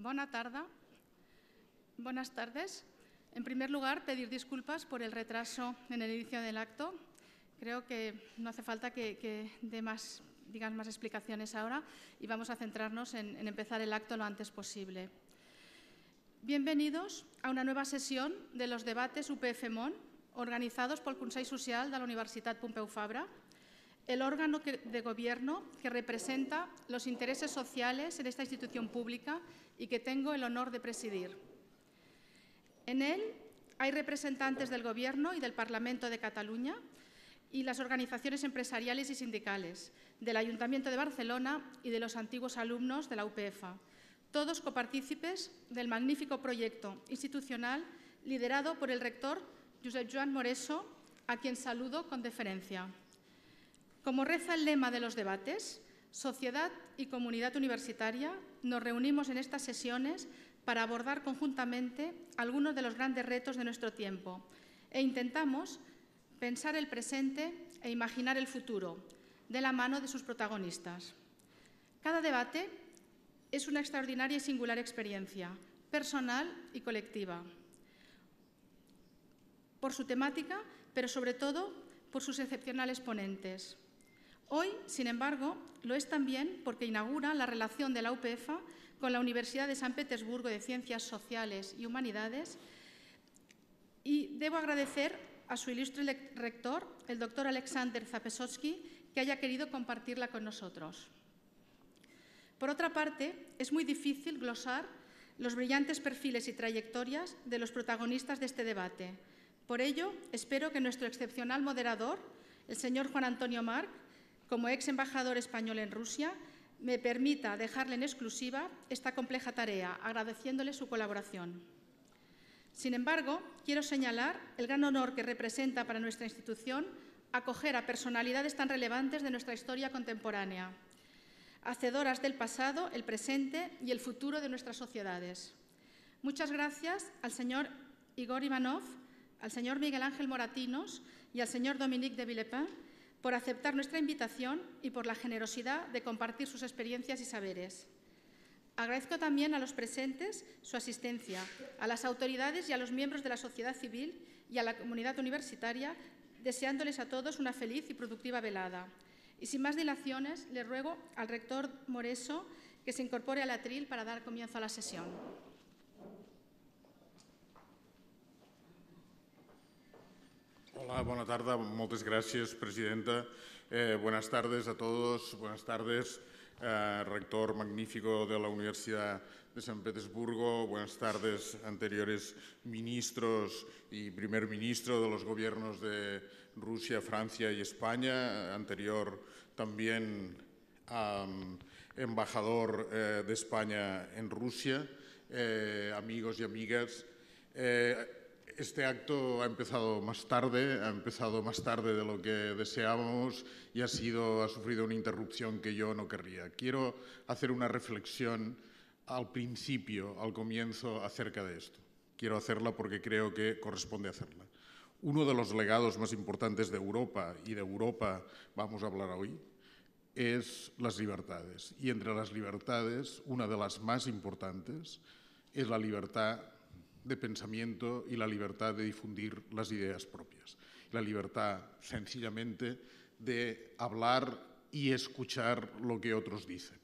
Buenas tardes. En primer lugar, pedir disculpas por el retraso en el inicio del acto. Creo que no hace falta que, que dé más, digan más explicaciones ahora y vamos a centrarnos en, empezar el acto lo antes posible. Bienvenidos a una nueva sesión de los debates UPF-MON por el Consejo Social de la Universidad Pompeu Fabra el órgano de gobierno que representa los intereses sociales en esta institución pública y que tengo el honor de presidir. En él hay representantes del Gobierno y del Parlamento de Cataluña y las organizaciones empresariales y sindicales, del Ayuntamiento de Barcelona y de los antiguos alumnos de la UPF, todos copartícipes del magnífico proyecto institucional liderado por el rector Josep Joan Moreso, a quien saludo con deferencia. Como reza el lema de los debates, sociedad y comunidad universitaria, nos reunimos en estas sesiones para abordar conjuntamente algunos de los grandes retos de nuestro tiempo e intentamos pensar el presente e imaginar el futuro, de la mano de sus protagonistas. Cada debate es una extraordinaria y singular experiencia, personal y colectiva, por su temática, pero sobre todo por sus excepcionales ponentes. Hoy, sin embargo, lo es también porque inaugura la relación de la UPFA con la Universidad de San Petersburgo de Ciencias Sociales y Humanidades y debo agradecer a su ilustre rector, el doctor Alexander Zapesotsky, que haya querido compartirla con nosotros. Por otra parte, es muy difícil glosar los brillantes perfiles y trayectorias de los protagonistas de este debate. Por ello, espero que nuestro excepcional moderador, el señor Juan Antonio Marc, como ex embajador español en Rusia, me permita dejarle en exclusiva esta compleja tarea, agradeciéndole su colaboración. Sin embargo, quiero señalar el gran honor que representa para nuestra institución acoger a personalidades tan relevantes de nuestra historia contemporánea, hacedoras del pasado, el presente y el futuro de nuestras sociedades. Muchas gracias al señor Igor Ivanov, al señor Miguel Ángel Moratinos y al señor Dominique de Villepin, por aceptar nuestra invitación y por la generosidad de compartir sus experiencias y saberes. Agradezco también a los presentes su asistencia, a las autoridades y a los miembros de la sociedad civil y a la comunidad universitaria, deseándoles a todos una feliz y productiva velada. Y sin más dilaciones, le ruego al rector Moreso que se incorpore al atril para dar comienzo a la sesión. Ah, buenas tardes, muchas gracias, presidenta. Eh, buenas tardes a todos, buenas tardes, eh, rector magnífico de la Universidad de San Petersburgo, buenas tardes, anteriores ministros y primer ministro de los gobiernos de Rusia, Francia y España, anterior también embajador eh, de España en Rusia, amigos y amigas este acto ha empezado más tarde, ha empezado más tarde de lo que deseábamos y ha, sido, ha sufrido una interrupción que yo no querría. Quiero hacer una reflexión al principio, al comienzo, acerca de esto. Quiero hacerla porque creo que corresponde hacerla. Uno de los legados más importantes de Europa, y de Europa vamos a hablar hoy, es las libertades. Y entre las libertades, una de las más importantes es la libertad de pensamiento y la libertad de difundir las ideas propias. La libertad, sencillamente, de hablar y escuchar lo que otros dicen.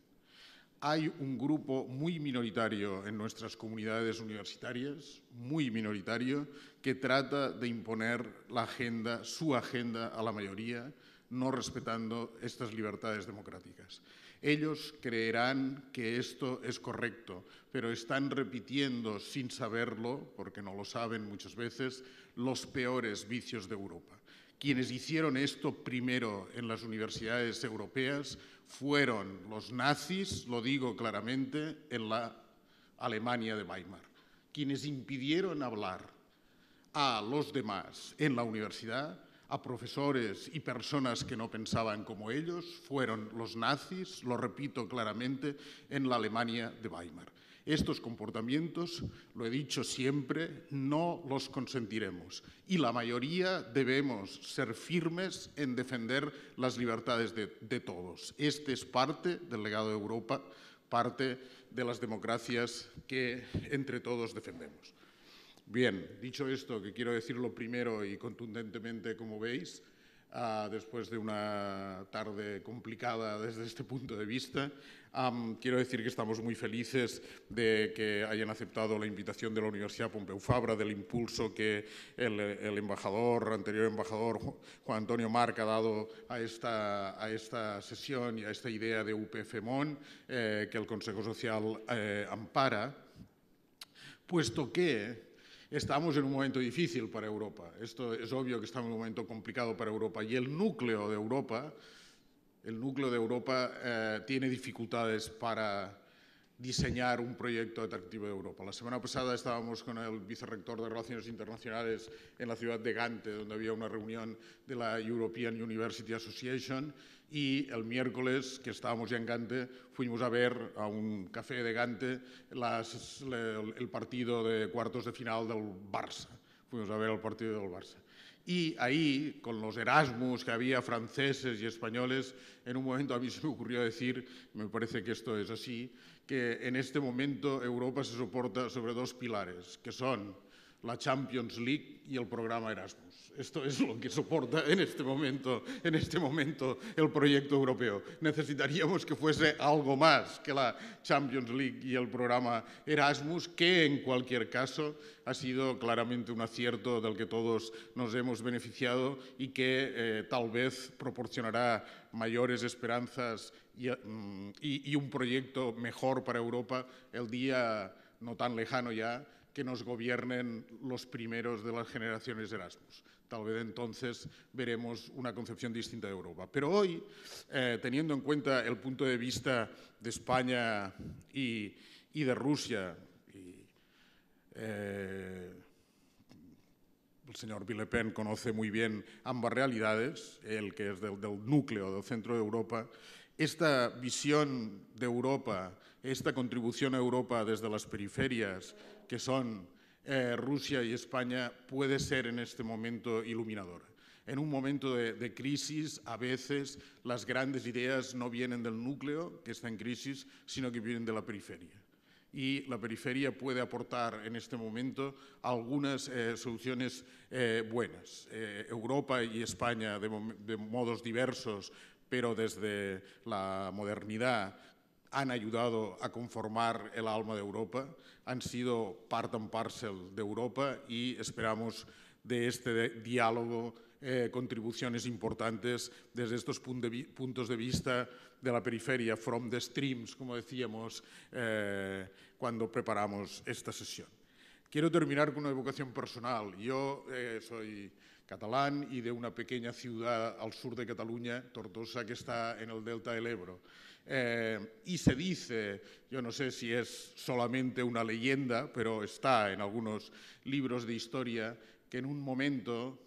Hay un grupo muy minoritario en nuestras comunidades universitarias, muy minoritario, que trata de imponer la agenda, su agenda a la mayoría, no respetando estas libertades democráticas. Ellos creerán que esto es correcto, pero están repitiendo sin saberlo, porque no lo saben muchas veces, los peores vicios de Europa. Quienes hicieron esto primero en las universidades europeas fueron los nazis, lo digo claramente, en la Alemania de Weimar. Quienes impidieron hablar a los demás en la universidad a profesores y personas que no pensaban como ellos fueron los nazis, lo repito claramente, en la Alemania de Weimar. Estos comportamientos, lo he dicho siempre, no los consentiremos y la mayoría debemos ser firmes en defender las libertades de, todos. Este es parte del legado de Europa, parte de las democracias que entre todos defendemos. Bien, dicho esto, que quiero decirlo primero y contundentemente, como veis, ah, después de una tarde complicada desde este punto de vista, quiero decir que estamos muy felices de que hayan aceptado la invitación de la Universidad Pompeu Fabra, del impulso que el, el embajador, anterior embajador Juan Antonio Marca ha dado a esta, a esta sesión y a esta idea de upf eh, que el Consejo Social eh, ampara, puesto que Estamos en un momento difícil para Europa. Esto es obvio que estamos en un momento complicado para Europa y el núcleo de Europa, el núcleo de Europa eh, tiene dificultades para diseñar un proyecto atractivo de Europa. La semana pasada estábamos con el vicerrector de Relaciones Internacionales en la ciudad de Gante, donde había una reunión de la European University Association y el miércoles, que estábamos ya en Gante, fuimos a ver a un café de Gante las, le, el partido de cuartos de final del Barça. Fuimos a ver el partido del Barça. Y ahí, con los Erasmus que había franceses y españoles, en un momento a mí se me ocurrió decir, me parece que esto es así, que en este momento Europa se soporta sobre dos pilares, que son la Champions League y el programa Erasmus. Esto es lo que soporta en este momento, en este momento el proyecto europeo. Necesitaríamos que fuese algo más que la Champions League y el programa Erasmus, que en cualquier caso ha sido claramente un acierto del que todos nos hemos beneficiado y que eh, tal vez proporcionará mayores esperanzas mm, y, y un proyecto mejor para Europa el día no tan lejano ya que nos gobiernen los primeros de las generaciones de Erasmus. Tal vez entonces veremos una concepción distinta de Europa. Pero hoy, eh, teniendo en cuenta el punto de vista de España y, de Rusia, eh, el señor Bill conoce muy bien ambas realidades, el que es del núcleo, del centro de Europa, esta visión de Europa, esta contribución a Europa desde las periferias, que son eh, Rusia y España, puede ser en este momento iluminadora. En un momento de, crisis, a veces las grandes ideas no vienen del núcleo, que está en crisis, sino que vienen de la periferia. Y la periferia puede aportar en este momento algunas eh, soluciones eh, buenas. Europa y España, de modos diversos, pero desde la modernidad han ayudado a conformar el alma de Europa, han sido part and parcel de Europa y esperamos de este diálogo eh, contribuciones importantes desde estos puntos de vista de la periferia, from the streams, como decíamos eh, cuando preparamos esta sesión. Quiero terminar con una evocación personal. Yo eh, soy catalán y de una pequeña ciudad al sur de Cataluña, Tortosa, que está en el delta del Ebro. Eh, y se dice, yo no sé si es solamente una leyenda, pero está en algunos libros de historia, que en un momento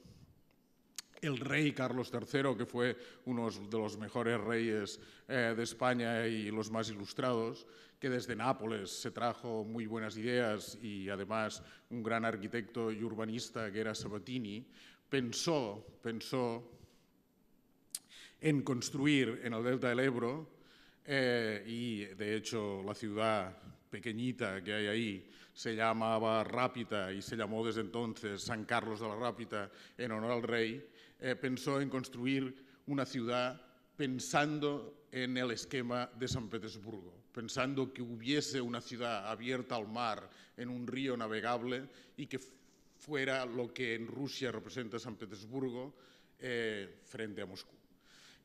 el rey Carlos III, que fue uno de los mejores reyes eh, de España y los más ilustrados, que desde Nápoles se trajo muy buenas ideas y además un gran arquitecto y urbanista que era Sabatini, pensó, pensó en construir en el delta del Ebro eh, y de hecho la ciudad pequeñita que hay ahí se llamaba Rápita y se llamó desde entonces San Carlos de la Rápita en honor al rey, eh, pensó en construir una ciudad pensando en el esquema de San Petersburgo, pensando que hubiese una ciudad abierta al mar en un río navegable y que fuera lo que en Rusia representa San Petersburgo eh, frente a Moscú.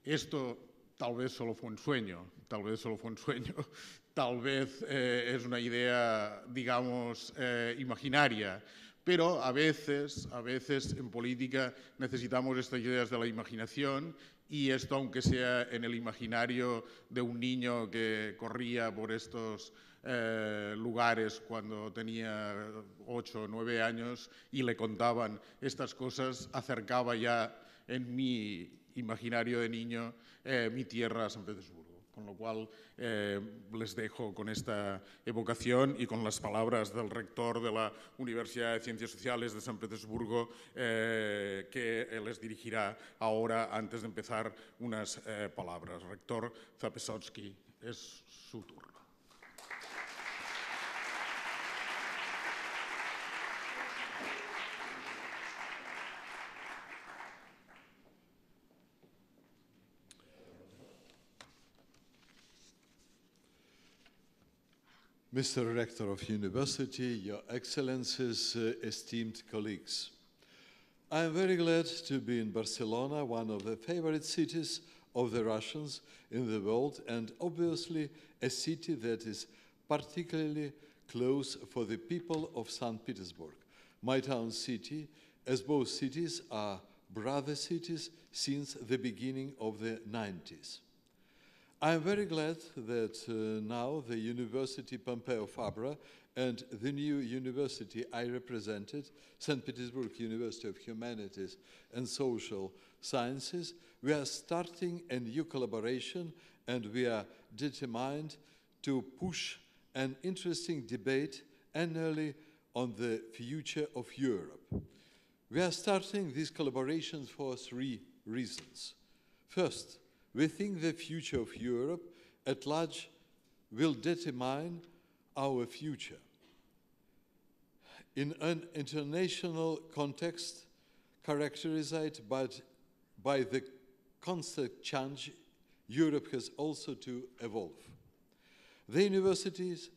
Esto tal vez solo fue un sueño, tal vez solo fue un sueño, tal vez eh, es una idea, digamos, eh, imaginaria, pero a veces, a veces en política necesitamos estas ideas de la imaginación y esto, aunque sea en el imaginario de un niño que corría por estos eh, lugares cuando tenía ocho o nueve años y le contaban estas cosas, acercaba ya en mi imaginario de niño eh, mi tierra a San Petersburgo. Con lo cual, eh, les dejo con esta evocación y con las palabras del rector de la Universidad de Ciencias Sociales de San Petersburgo, eh, que les dirigirá ahora, antes de empezar, unas eh, palabras. Rector Zapesotsky, es su turno. Mr. Rector of University, Your Excellencies, uh, esteemed colleagues. I am very glad to be in Barcelona, one of the favorite cities of the Russians in the world, and obviously a city that is particularly close for the people of St. Petersburg. My town city, as both cities are brother cities since the beginning of the 90s. I'm very glad that uh, now the University Pompeo Fabra and the new university I represented, St. Petersburg University of Humanities and Social Sciences, we are starting a new collaboration and we are determined to push an interesting debate annually on the future of Europe. We are starting these collaborations for three reasons. First, we think the future of Europe at large will determine our future. In an international context characterized by, by the constant change, Europe has also to evolve. The universities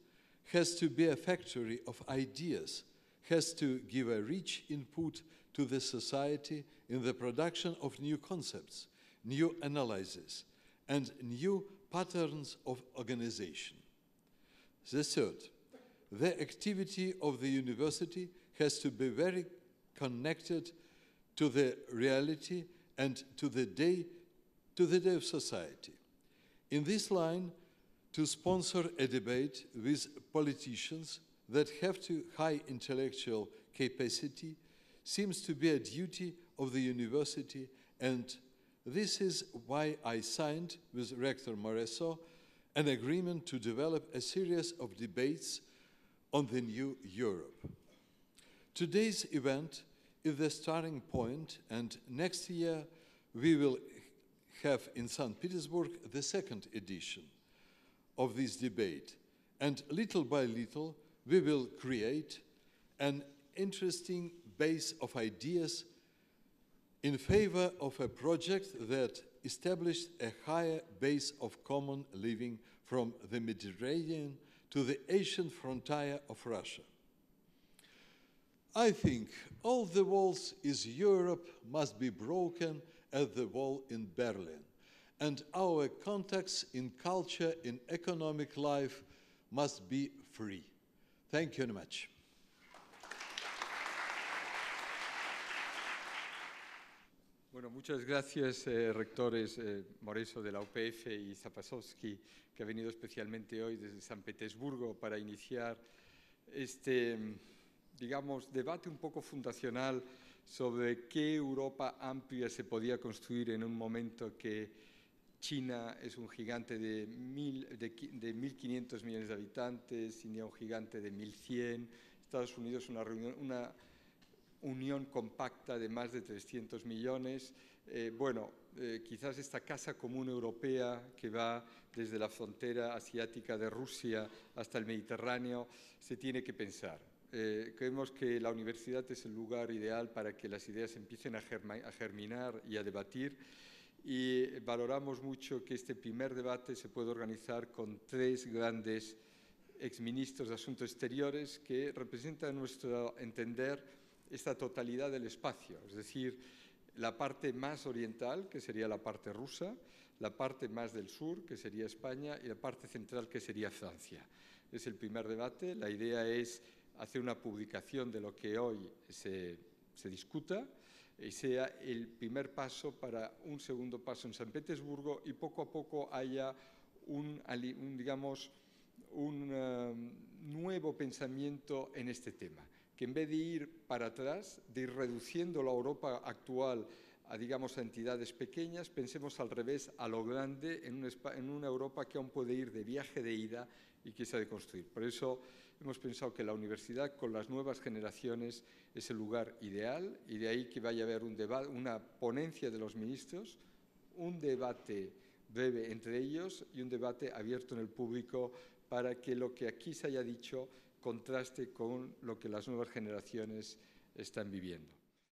has to be a factory of ideas, has to give a rich input to the society in the production of new concepts, new analyses, and new patterns of organization. The third, the activity of the university has to be very connected to the reality and to the day, to the day of society. In this line, to sponsor a debate with politicians that have to high intellectual capacity seems to be a duty of the university and this is why I signed with Rector Moreso an agreement to develop a series of debates on the new Europe. Today's event is the starting point, and next year we will have in St. Petersburg the second edition of this debate. And little by little, we will create an interesting base of ideas in favor of a project that established a higher base of common living from the Mediterranean to the Asian frontier of Russia. I think all the walls in Europe must be broken at the wall in Berlin, and our contacts in culture, in economic life must be free. Thank you very much. Bueno, muchas gracias, eh, rectores eh, Moreso de la UPF y Zapasovsky, que ha venido especialmente hoy desde San Petersburgo para iniciar este, digamos, debate un poco fundacional sobre qué Europa amplia se podía construir en un momento que China es un gigante de, de, 1.500 millones de habitantes, India un gigante de 1.100, Estados Unidos una, reunión, una unión compacta de más de 300 millones, eh, bueno, eh, quizás esta Casa Común Europea que va desde la frontera asiática de Rusia hasta el Mediterráneo, se tiene que pensar. Eh, creemos que la universidad es el lugar ideal para que las ideas empiecen a, germinar y a debatir y valoramos mucho que este primer debate se pueda organizar con tres grandes exministros de Asuntos Exteriores que representan, nuestro entender, esta totalidad del espacio, es decir, la parte más oriental, que sería la parte rusa, la parte más del sur, que sería España, y la parte central, que sería Francia. Es el primer debate, la idea es hacer una publicación de lo que hoy se, se discuta, y sea el primer paso para un segundo paso en San Petersburgo y poco a poco haya un, digamos, un eh, nuevo pensamiento en este tema que en vez de ir para atrás, de ir reduciendo la Europa actual a, digamos, entidades pequeñas, pensemos al revés, a lo grande, en una, Europa que aún puede ir de viaje de ida y que se ha de construir. Por eso hemos pensado que la universidad con las nuevas generaciones es el lugar ideal y de ahí que vaya a haber una ponencia de los ministros, un debate breve entre ellos y un debate abierto en el público para que lo que aquí se haya dicho contraste con lo que las nuevas generaciones están viviendo.